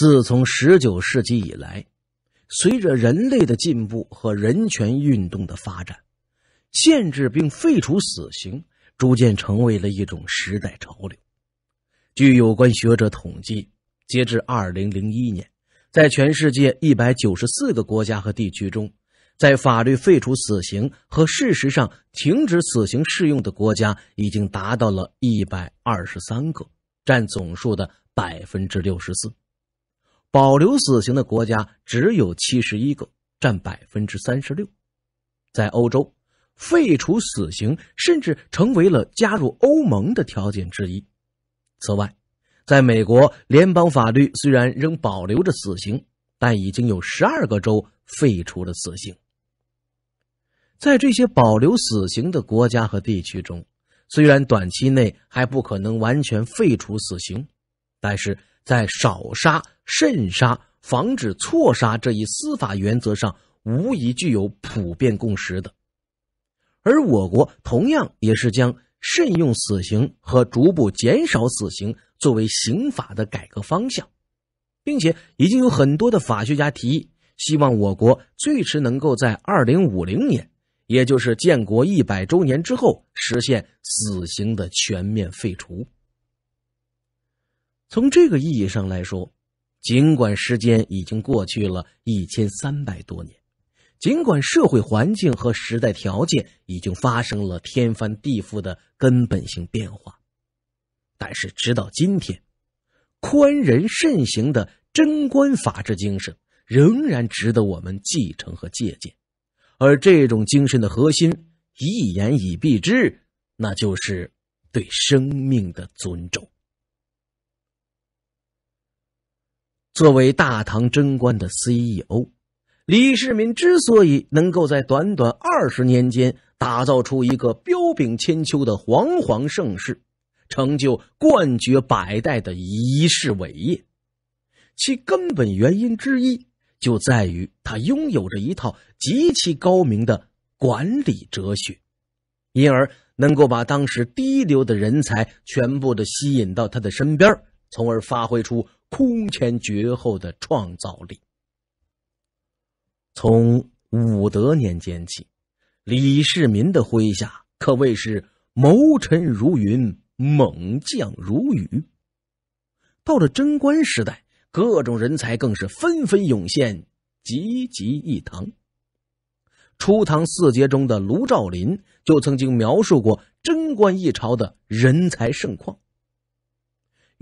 自从19世纪以来，随着人类的进步和人权运动的发展，限制并废除死刑逐渐成为了一种时代潮流。据有关学者统计，截至2001年，在全世界194个国家和地区中，在法律废除死刑和事实上停止死刑适用的国家已经达到了123个，占总数的64%。保留死刑的国家只有七十一个，占百分之三十六。在欧洲，废除死刑甚至成为了加入欧盟的条件之一。此外，在美国，联邦法律虽然仍保留着死刑，但已经有十二个州废除了死刑。在这些保留死刑的国家和地区中，虽然短期内还不可能完全废除死刑，但是在少杀。慎杀，防止错杀这一司法原则上无疑具有普遍共识的，而我国同样也是将慎用死刑和逐步减少死刑作为刑法的改革方向，并且已经有很多的法学家提议，希望我国最迟能够在二零五零年，也就是建国一百周年之后实现死刑的全面废除。从这个意义上来说，尽管时间已经过去了一千三百多年，尽管社会环境和时代条件已经发生了天翻地覆的根本性变化，但是直到今天，宽仁慎行的贞观法治精神仍然值得我们继承和借鉴。而这种精神的核心，一言以蔽之，那就是对生命的尊重。作为大唐贞观的 CEO，李世民之所以能够在短短二十年间打造出一个彪炳千秋的煌煌盛世，成就冠绝百代的一世伟业，其根本原因之一就在于他拥有着一套极其高明的管理哲学，因而能够把当时低流的人才全部的吸引到他的身边，从而发挥出。空前绝后的创造力。从武德年间起，李世民的麾下可谓是谋臣如云、猛将如雨。到了贞观时代，各种人才更是纷纷涌现，集集一堂。初唐四杰中的卢照邻就曾经描述过贞观一朝的人才盛况。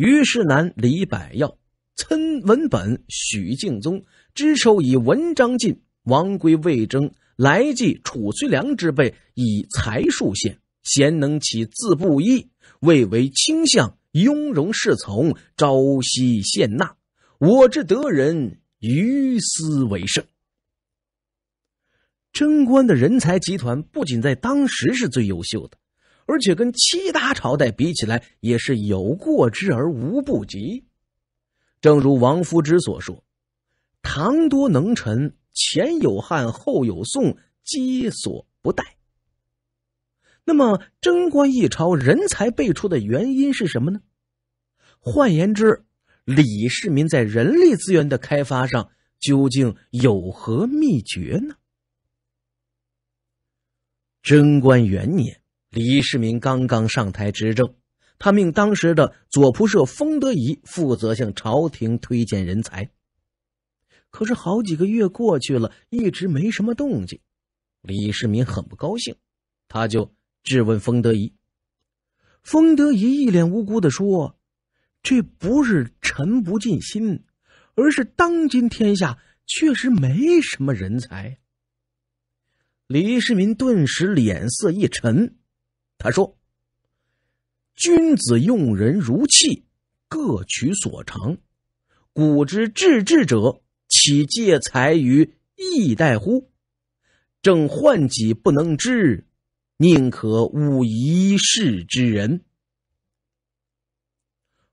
虞世南、李百药、岑文本、许敬宗之首以文章进；王圭、魏征、来济、褚遂良之辈以才术献，贤能起自布衣，位为倾向，雍容侍从，朝夕献纳。我之得人，于斯为盛。贞观的人才集团不仅在当时是最优秀的。而且跟其他朝代比起来，也是有过之而无不及。正如王夫之所说：“唐多能臣，前有汉，后有宋，皆所不待。”那么，贞观一朝人才辈出的原因是什么呢？换言之，李世民在人力资源的开发上究竟有何秘诀呢？贞观元年。李世民刚刚上台执政，他命当时的左仆射封德仪负责向朝廷推荐人才。可是好几个月过去了，一直没什么动静，李世民很不高兴，他就质问封德仪。封德仪一脸无辜地说：“这不是臣不尽心，而是当今天下确实没什么人才。”李世民顿时脸色一沉。他说：“君子用人如器，各取所长。古之治治者，岂借才于易代乎？正患己不能知，宁可误一世之人。”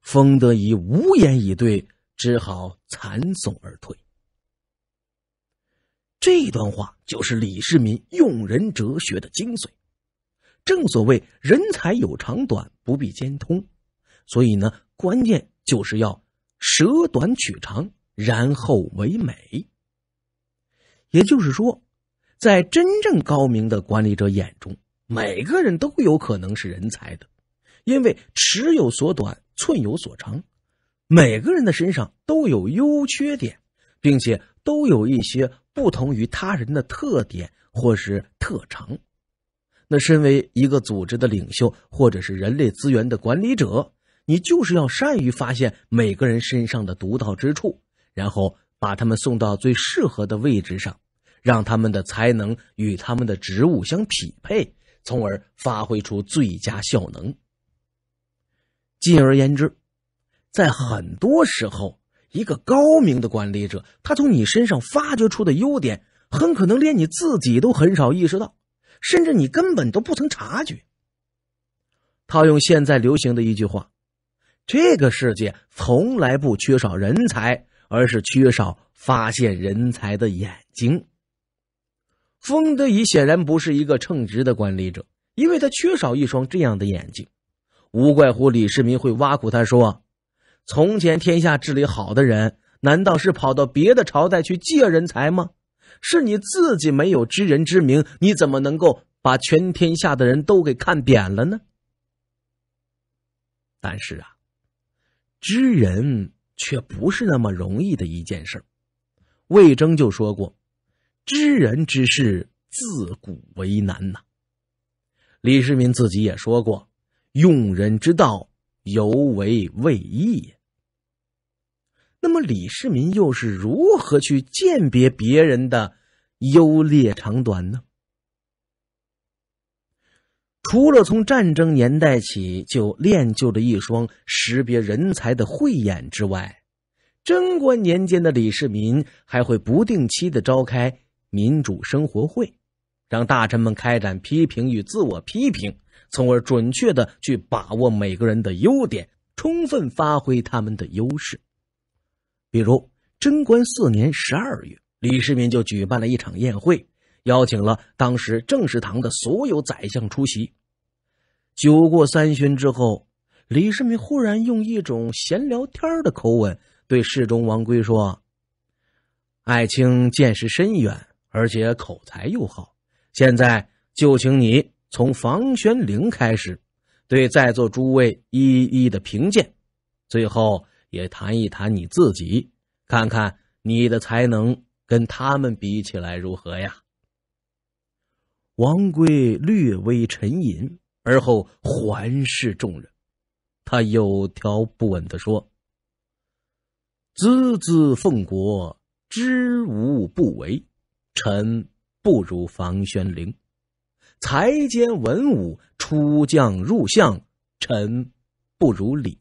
封德仪无言以对，只好惨耸而退。这段话就是李世民用人哲学的精髓。正所谓人才有长短，不必兼通，所以呢，关键就是要舍短取长，然后为美。也就是说，在真正高明的管理者眼中，每个人都有可能是人才的，因为尺有所短，寸有所长，每个人的身上都有优缺点，并且都有一些不同于他人的特点或是特长。那身为一个组织的领袖，或者是人类资源的管理者，你就是要善于发现每个人身上的独到之处，然后把他们送到最适合的位置上，让他们的才能与他们的职务相匹配，从而发挥出最佳效能。进而言之，在很多时候，一个高明的管理者，他从你身上发掘出的优点，很可能连你自己都很少意识到。甚至你根本都不曾察觉。套用现在流行的一句话：“这个世界从来不缺少人才，而是缺少发现人才的眼睛。”丰德彝显然不是一个称职的管理者，因为他缺少一双这样的眼睛。无怪乎李世民会挖苦他说：“从前天下治理好的人，难道是跑到别的朝代去借人才吗？”是你自己没有知人之明，你怎么能够把全天下的人都给看扁了呢？但是啊，知人却不是那么容易的一件事儿。魏征就说过：“知人之事，自古为难呐。”李世民自己也说过：“用人之道，尤为未易那么，李世民又是如何去鉴别别人的优劣长短呢？除了从战争年代起就练就了一双识别人才的慧眼之外，贞观年间的李世民还会不定期的召开民主生活会，让大臣们开展批评与自我批评，从而准确的去把握每个人的优点，充分发挥他们的优势。比如贞观四年十二月，李世民就举办了一场宴会，邀请了当时正式堂的所有宰相出席。酒过三巡之后，李世民忽然用一种闲聊天的口吻对侍中王圭说：“爱卿见识深远，而且口才又好，现在就请你从房玄龄开始，对在座诸位一一的评鉴，最后。”也谈一谈你自己，看看你的才能跟他们比起来如何呀？王贵略微沉吟，而后环视众人，他有条不紊地说：“孜孜奉国，知无不为，臣不如房玄龄；才兼文武，出将入相，臣不如李。”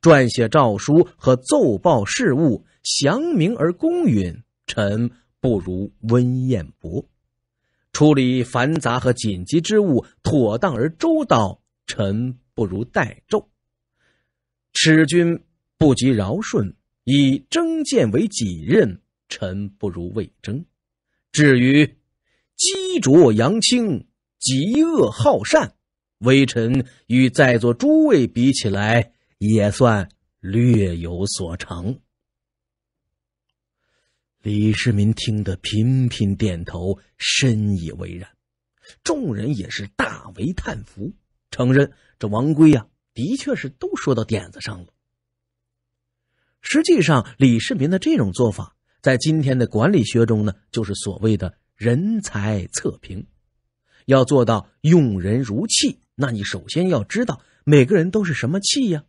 撰写诏书和奏报事务，详明而公允，臣不如温彦博；处理繁杂和紧急之物，妥当而周到，臣不如戴胄；使君不及尧舜，以征谏为己任，臣不如魏征。至于积浊扬清，极恶好善，微臣与在座诸位比起来，也算略有所成。李世民听得频频点头，深以为然。众人也是大为叹服，承认这王圭啊，的确是都说到点子上了。实际上，李世民的这种做法，在今天的管理学中呢，就是所谓的人才测评。要做到用人如器，那你首先要知道每个人都是什么器呀。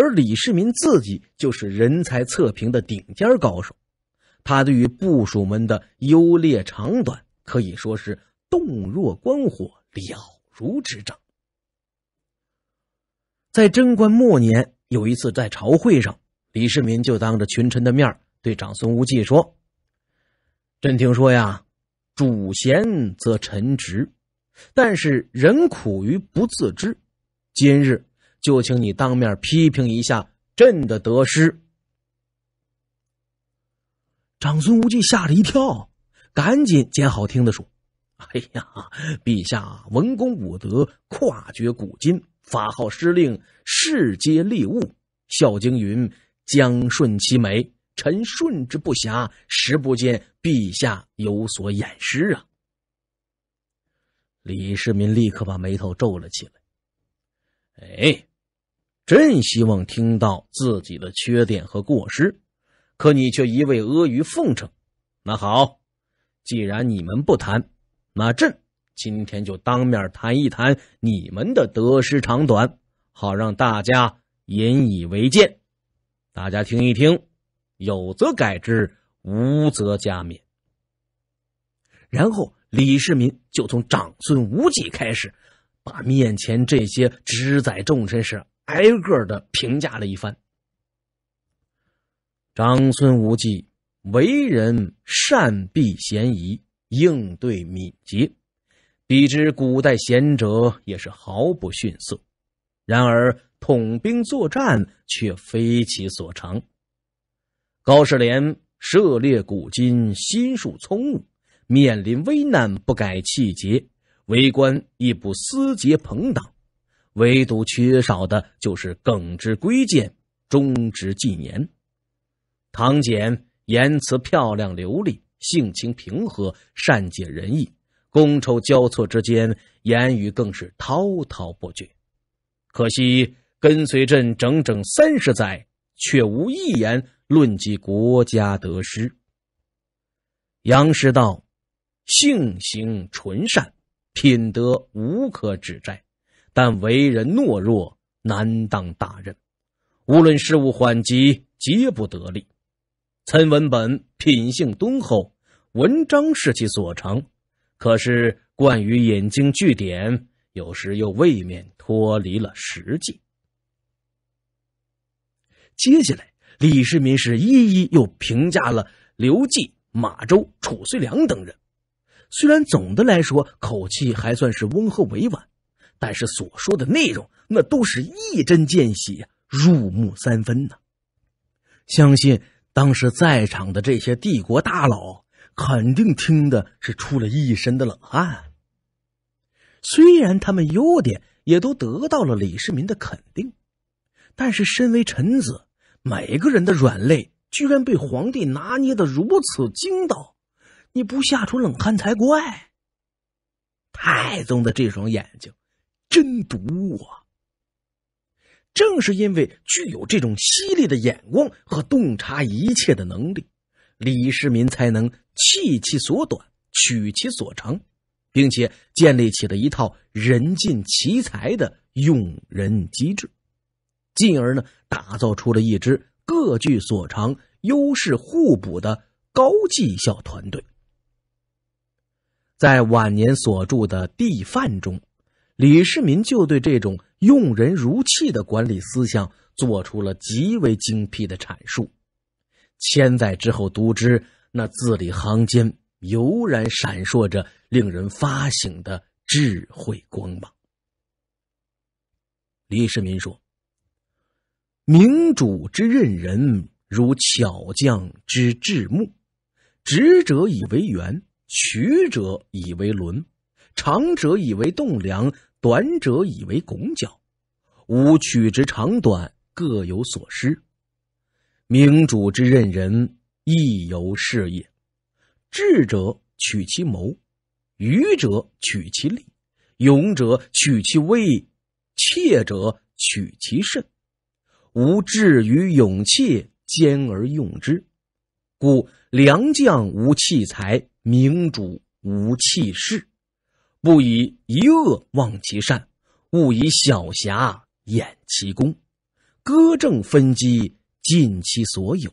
而李世民自己就是人才测评的顶尖高手，他对于部属们的优劣长短可以说是洞若观火，了如指掌。在贞观末年，有一次在朝会上，李世民就当着群臣的面对长孙无忌说：“朕听说呀，主贤则臣直，但是人苦于不自知，今日。”就请你当面批评一下朕的得失。长孙无忌吓了一跳，赶紧捡好听的说：“哎呀，陛下文功武德，跨绝古今，法号施令，世皆利物。《孝经》云：‘将顺其美，臣顺之不暇。’实不见陛下有所掩饰啊。”李世民立刻把眉头皱了起来。哎。朕希望听到自己的缺点和过失，可你却一味阿谀奉承。那好，既然你们不谈，那朕今天就当面谈一谈你们的得失长短，好让大家引以为戒。大家听一听，有则改之，无则加勉。然后李世民就从长孙无忌开始，把面前这些执宰众身事挨个的评价了一番。长孙无忌为人善避嫌疑，应对敏捷，比之古代贤者也是毫不逊色。然而统兵作战却非其所长。高士廉涉猎古今，心术聪明，面临危难不改气节，为官亦不私结朋党。唯独缺少的就是耿直规谏、忠直纪言。唐俭言辞漂亮流利，性情平和，善解人意，觥筹交错之间，言语更是滔滔不绝。可惜跟随朕整整三十载，却无一言论及国家得失。杨师道性行纯善，品德无可指摘。但为人懦弱，难当大任。无论事务缓急，皆不得力。岑文本品性敦厚，文章是其所长，可是惯于引经据典，有时又未免脱离了实际。接下来，李世民是一一又评价了刘季、马周、褚遂良等人。虽然总的来说，口气还算是温和委婉。但是所说的内容，那都是一针见血，入木三分呐！相信当时在场的这些帝国大佬，肯定听的是出了一身的冷汗。虽然他们优点也都得到了李世民的肯定，但是身为臣子，每个人的软肋居然被皇帝拿捏的如此精到，你不吓出冷汗才怪！太宗的这双眼睛。真毒啊！正是因为具有这种犀利的眼光和洞察一切的能力，李世民才能弃其所短，取其所长，并且建立起了一套人尽其才的用人机制，进而呢，打造出了一支各具所长、优势互补的高绩效团队。在晚年所著的《帝范》中。李世民就对这种用人如器的管理思想做出了极为精辟的阐述，千载之后读之，那字里行间油然闪烁着令人发醒的智慧光芒。李世民说：“明主之任人，如巧匠之制木，直者以为圆，曲者以为轮，长者以为栋梁。”短者以为拱角，吾取之长短各有所失。明主之任人亦有是也。智者取其谋，愚者取其利，勇者取其威，怯者取其慎。吾智与勇怯兼而用之，故良将无器才，明主无器势。不以一恶忘其善，勿以小侠掩其功。割正分机，尽其所有。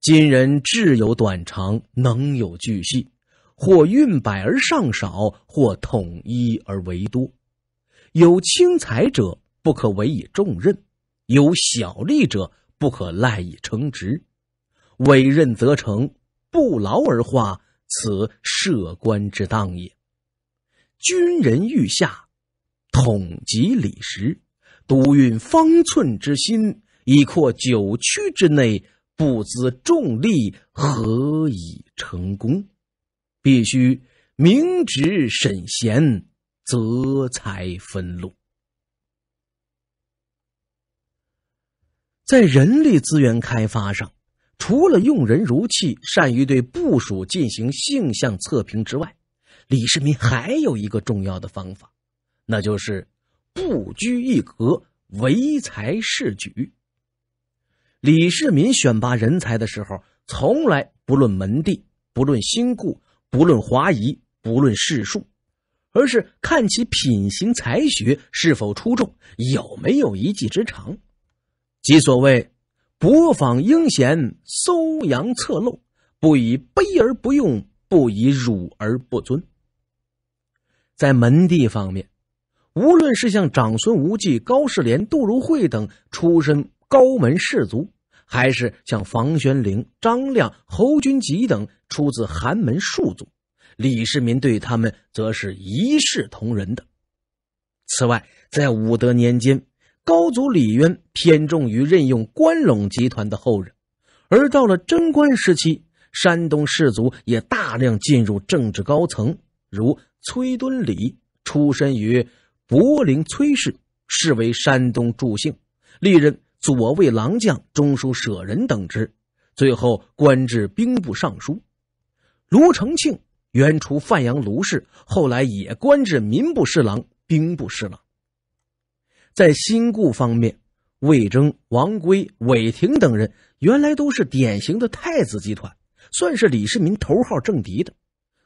今人志有短长，能有巨细，或运百而上少，或统一而为多。有轻才者，不可委以重任；有小利者，不可赖以称职。委任则成，不劳而化，此设官之当也。军人欲下统及理时，独运方寸之心，以扩九区之内，不知众力何以成功。必须明直审贤，择才分路。在人力资源开发上，除了用人如器，善于对部署进行性向测评之外。李世民还有一个重要的方法，那就是不拘一格，唯才是举。李世民选拔人才的时候，从来不论门第，不论亲故，不论华夷，不论世数，而是看其品行、才学是否出众，有没有一技之长，即所谓“博访英贤，搜扬侧漏”。不以卑而不用，不以辱而不尊”。在门第方面，无论是像长孙无忌、高士廉、杜如晦等出身高门士族，还是像房玄龄、张亮、侯君集等出自寒门庶族，李世民对他们则是一视同仁的。此外，在武德年间，高祖李渊偏重于任用关陇集团的后人，而到了贞观时期，山东士族也大量进入政治高层，如。崔敦礼出身于柏林崔氏，是为山东助兴，历任左卫郎将、中书舍人等职，最后官至兵部尚书。卢承庆原出范阳卢氏，后来也官至民部侍郎、兵部侍郎。在新故方面，魏征、王圭、韦廷等人原来都是典型的太子集团，算是李世民头号政敌的，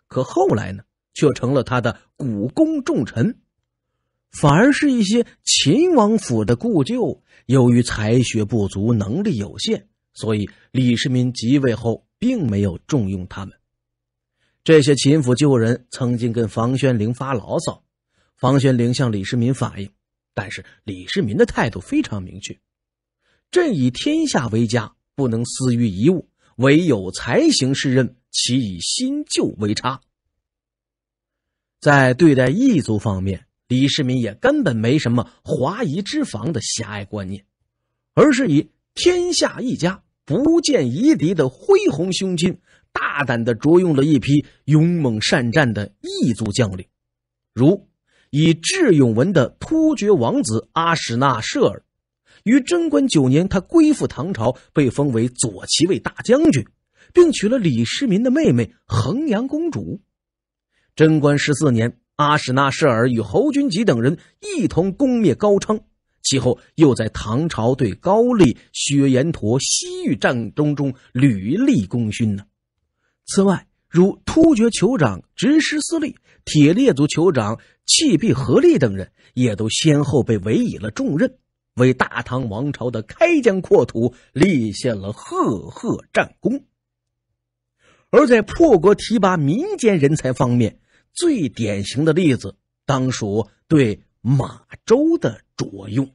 可后来呢？却成了他的股肱重臣，反而是一些秦王府的故旧，由于才学不足、能力有限，所以李世民即位后并没有重用他们。这些秦府旧人曾经跟房玄龄发牢骚，房玄龄向李世民反映，但是李世民的态度非常明确：“朕以天下为家，不能私于一物，唯有才行是任，岂以新旧为差？”在对待异族方面，李世民也根本没什么华夷之防的狭隘观念，而是以天下一家、不见夷敌的恢宏胸襟，大胆的着用了一批勇猛善战的异族将领，如以智勇闻的突厥王子阿史那社尔。于贞观九年，他归附唐朝，被封为左骑卫大将军，并娶了李世民的妹妹衡阳公主。贞观十四年，阿史那社尔与侯君集等人一同攻灭高昌，其后又在唐朝对高丽、薛延陀、西域战争中屡立功勋呢。此外，如突厥酋长直师思利、铁列族酋长契必合力等人，也都先后被委以了重任，为大唐王朝的开疆扩土立下了赫赫战功。而在破国提拔民间人才方面，最典型的例子，当属对马周的着用。